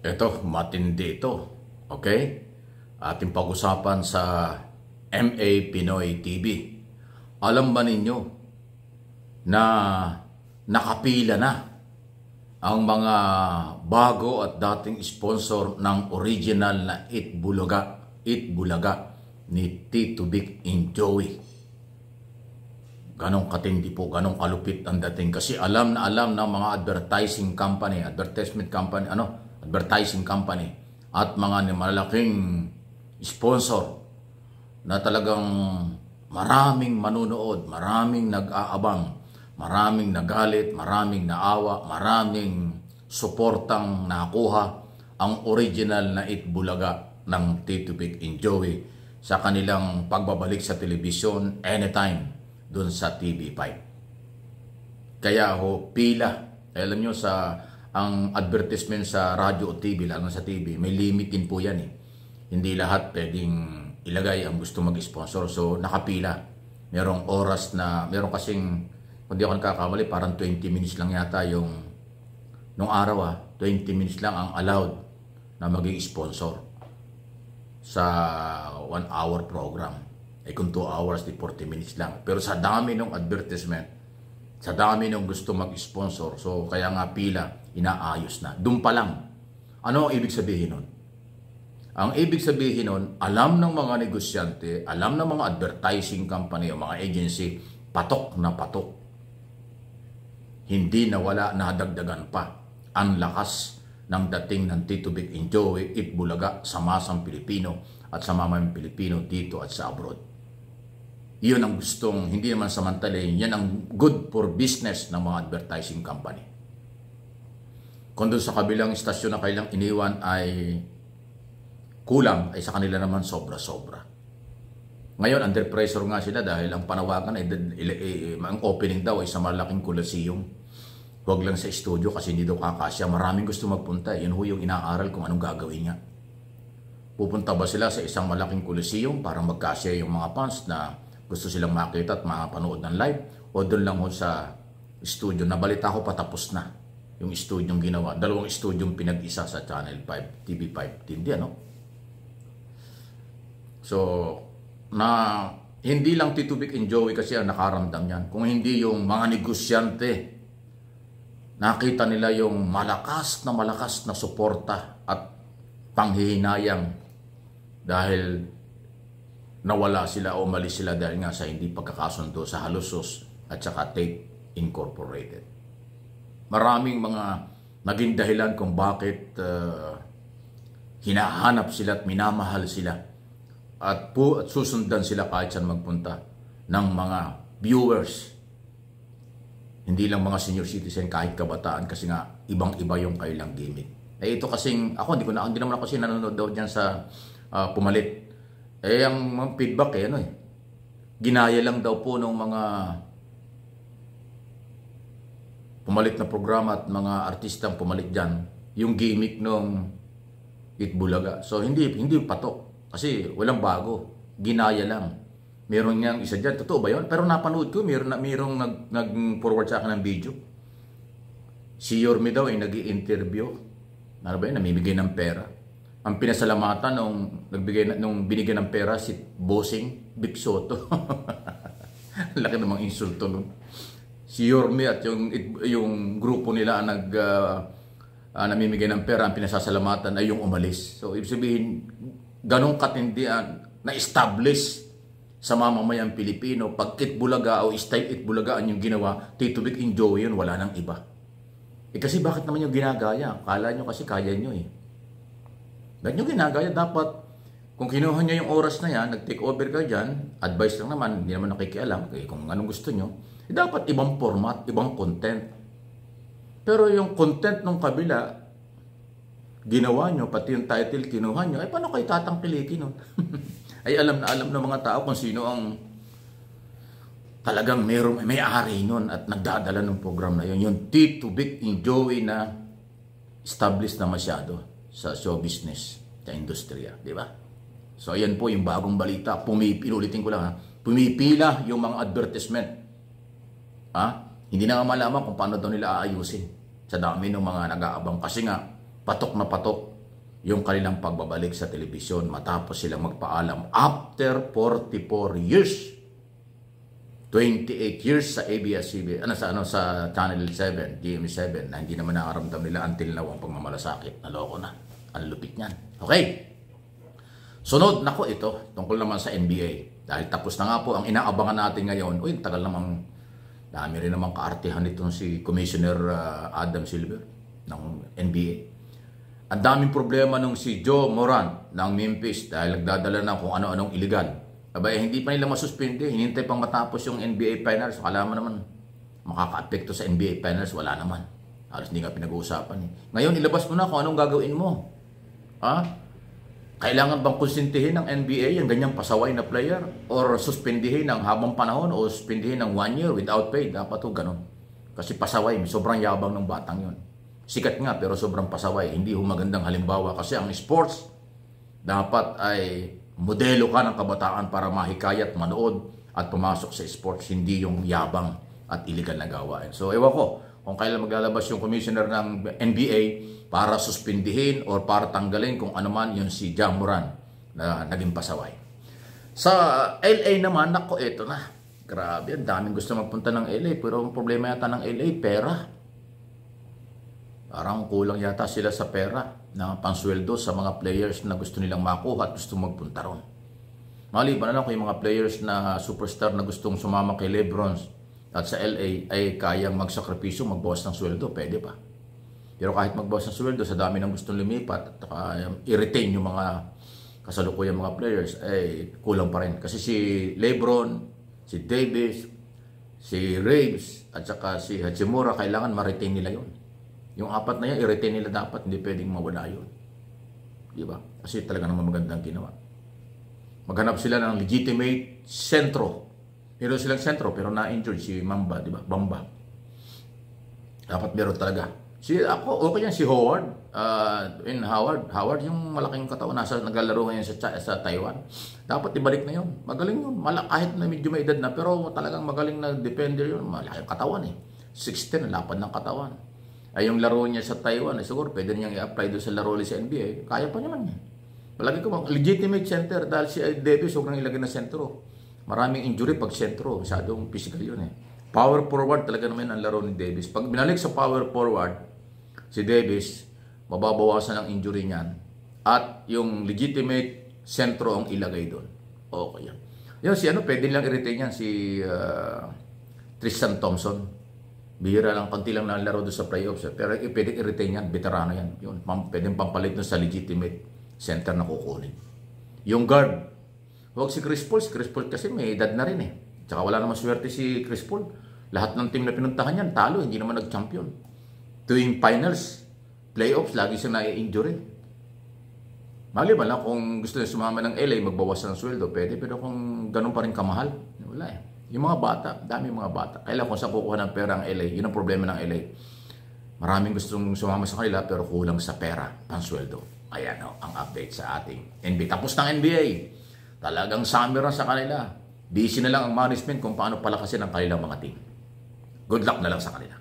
Ito, matindi ito. Okay? Ating pag-usapan sa MA Pinoy TV. Alam ba ninyo na nakapila na ang mga bago at dating sponsor ng original na Bulaga, Itbulaga, Bulaga ni Tito Big in Joey. Ganong katindi po, ganong kalupit ang dating. Kasi alam na alam ng mga advertising company, advertisement company, ano, advertising company at mga malalaking sponsor na talagang maraming manunood, maraming nag-aabang, maraming nagalit, maraming naawa, maraming suportang nakuha ang original na Itbulaga ng Tito Pic Enjoy sa kanilang pagbabalik sa telebisyon anytime doon sa TV5. Kaya ho, pila. Alam nyo sa ang advertisement sa radyo o TV, lalo sa TV, may limit din po yan eh. Hindi lahat pwedeng ilagay ang gusto mag-sponsor. So nakapila. Merong oras na, merong kasing, kung di ako nakakamali, parang 20 minutes lang yata yung, nung araw ah, 20 minutes lang ang allowed na maging sponsor sa 1 hour program. Eh kung 2 hours, di 40 minutes lang. Pero sa dami ng advertisement, sa dami ng gusto mag-sponsor. So, kaya nga pila, inaayos na. Doon pa lang. Ano ang ibig sabihin nun? Ang ibig sabihin nun, alam ng mga negosyante, alam ng mga advertising company o mga agency, patok na patok. Hindi nawala, nadagdagan pa. Ang lakas ng dating ng Tito Big Enjoy, Bulaga, sa masang Pilipino at sa mamayang Pilipino dito at sa abroad. Iyon ang gustong, hindi naman samantalin, yan ang good for business ng mga advertising company. Kung doon sa kabilang istasyon na kailang iniwan ay kulang, ay sa kanila naman sobra-sobra. Ngayon, under pressure nga sila dahil ang panawagan, ay, eh, eh, ang opening daw ay sa malaking kulaseum. Huwag lang sa studio kasi hindi daw kakasya. Maraming gusto magpunta. Yan ho yung inaaral kung anong gagawin niya. Pupunta ba sila sa isang malaking kulaseum para magkasya yung mga fans na gusto silang makita at mapanood ng live o doon lang ho sa studio. Nabalita ko patapos na yung studio ginawa. Dalawang studio pinag-isa sa Channel 5, TV5. Tindi ano? So, na hindi lang titubik and Joey kasi ang nakaramdam yan. Kung hindi yung mga negosyante, nakita nila yung malakas na malakas na suporta at panghihinayang dahil nawala sila o mali sila dahil nga sa hindi pagkakasundo sa halusos at saka tape incorporated. Maraming mga naging dahilan kung bakit uh, hinahanap sila at minamahal sila at pu at susundan sila kahit saan magpunta ng mga viewers. Hindi lang mga senior citizen kahit kabataan kasi nga ibang-iba yung kailang gimmick. Eh ito kasing ako hindi ko na hindi naman ako kasi nanonood daw diyan sa uh, pumalit eh, ang mga feedback eh, ano eh. Ginaya lang daw po ng mga pumalit na programa at mga artistang pumalit dyan, yung gimmick ng Itbulaga. So, hindi, hindi patok. Kasi walang bago. Ginaya lang. Meron niyang isa dyan. Totoo ba yun? Pero napanood ko, meron, merong nag, nag-forward sa akin ng video. Si Yormi daw ay nag interview Ano ba yun? Namimigay ng pera ang pinasalamatan nung nagbigay nung binigyan ng pera si Bossing Big Soto. Laki namang insulto nun. Si Yorme at yung yung grupo nila ang nag uh, uh, namimigay ng pera ang pinasasalamatan ay yung umalis. So ibig sabihin ganong katindi ang na-establish sa mamamayan Pilipino pag bulaga o istay it bulagaan yung ginawa Tito Vic enjoy yun wala nang iba. Eh kasi bakit naman yung ginagaya? Kala nyo kasi kaya nyo eh. Ganyan yung ginagaya dapat. Kung kinuha nyo yung oras na yan, nag-take over ka dyan, advice lang naman, hindi naman nakikialam eh, kung anong gusto nyo, eh, dapat ibang format, ibang content. Pero yung content ng kabila, ginawa nyo, pati yung title kinuha nyo, ay eh, paano kayo tatangkilikin nun? ay alam na alam ng mga tao kung sino ang talagang merong may-ari nun at nagdadala ng program na yun. Yung Tito Vic and Joey na established na masyado sa show business, sa industriya, di ba? So ayan po yung bagong balita, pumipilulitin ko lang ha, pumipila yung mga advertisement. Ha? Hindi na nga malaman kung paano daw nila aayusin sa dami ng mga nag-aabang kasi nga patok na patok yung kanilang pagbabalik sa telebisyon matapos silang magpaalam after 44 years 28 years sa ABS-CBN, ano, sa, ano, sa Channel 7, GMA7, na hindi naman nakaramdam nila until now ang pagmamalasakit. Naloko na. Ang lupit niyan. Okay. Sunod, nako ito, tungkol naman sa NBA. Dahil tapos na nga po, ang inaabangan natin ngayon, uy, tagal namang, dami rin namang kaartihan itong si Commissioner uh, Adam Silver ng NBA. Ang daming problema nung si Joe Morant ng Memphis dahil nagdadala na kung ano-anong iligan Abay, hindi pa nila masuspende. Hinintay pang matapos yung NBA Finals. Akala mo naman, makaka-apekto sa NBA Finals. Wala naman. Alas hindi nga pinag-uusapan. Eh. Ngayon, ilabas mo na kung anong gagawin mo. Ha? Kailangan bang konsintihin ng NBA yung ganyang pasaway na player? Or suspendihin ng habang panahon o suspendihin ng one year without pay? Dapat ho, ganun. Kasi pasaway, sobrang yabang ng batang yon. Sikat nga pero sobrang pasaway. Hindi humagandang halimbawa kasi ang sports dapat ay modelo ka ng kabataan para mahikayat, manood at pumasok sa sports, hindi yung yabang at illegal na gawain. So ewan ko kung kailan maglalabas yung commissioner ng NBA para suspindihin or para tanggalin kung ano man yung si Jamoran na naging pasaway. Sa LA naman, nako ito na. Grabe, ang daming gusto magpunta ng LA pero ang problema yata ng LA, pera. Parang kulang yata sila sa pera na pansweldo sa mga players na gusto nilang makuha at gusto magpunta ron. Maliban na lang kung yung mga players na superstar na gustong sumama kay Lebron at sa LA ay kayang magsakripisyo, magbawas ng sweldo, pwede pa. Pero kahit magbawas ng sweldo, sa dami ng gustong lumipat at um, i-retain yung mga kasalukuyang mga players, ay kulang pa rin. Kasi si Lebron, si Davis, si Reeves, at saka si Hachimura, kailangan ma-retain nila yon yung apat na yan, i-retain nila dapat. Hindi pwedeng mawala yun. Di ba? Kasi talaga naman magandang ginawa. Maghanap sila ng legitimate sentro. Meron silang sentro pero na-injured si Mamba, di ba? Bamba. Dapat meron talaga. Si ako okay yan si Howard, uh, ah, in Howard, Howard yung malaking katawan nasa naglalaro ngayon sa sa Taiwan. Dapat ibalik na 'yon. Magaling 'yon. Malak kahit na medyo may edad na pero talagang magaling na defender 'yon. Malaking katawan eh. 16 lapad ng katawan ay yung laro niya sa Taiwan, ay eh, siguro pwede niyang i-apply doon sa laro sa NBA. Kaya pa naman yan. Palagi ko, mag legitimate center dahil si Davis huwag nang ilagay na sentro. Maraming injury pag sentro. Masyadong physical yun eh. Power forward talaga naman ang laro ni Davis. Pag binalik sa power forward, si Davis, mababawasan ang injury niyan. At yung legitimate sentro ang ilagay doon. Okay yan. Yun, si ano, pwede lang i-retain yan si uh, Tristan Thompson. Bihira lang, konti lang lang laro doon sa playoffs. Eh. Pero eh, pwede i-retain yan, veterano yan. Yun, pwedeng pampalit doon sa legitimate center na kukunin. Yung guard, huwag si Chris Paul. Si Chris Paul kasi may edad na rin eh. Tsaka wala naman swerte si Chris Paul. Lahat ng team na pinuntahan niyan, talo, hindi naman nag-champion. Tuwing finals, playoffs, lagi siya na injury eh. Mali ba lang kung gusto niya sumama ng LA, magbawas ng sweldo, pwede. Pero kung ganun pa rin kamahal, wala eh. Yung mga bata, dami mga bata. Kailan kung saan kukuha ng pera ang LA, yun ang problema ng LA. Maraming gustong sumama sa kanila pero kulang sa pera, pansweldo. Ayan o, oh, ang update sa ating NBA. Tapos ng NBA, talagang summer na sa kanila. Busy na lang ang management kung paano palakasin ang kanilang mga team. Good luck na lang sa kanila.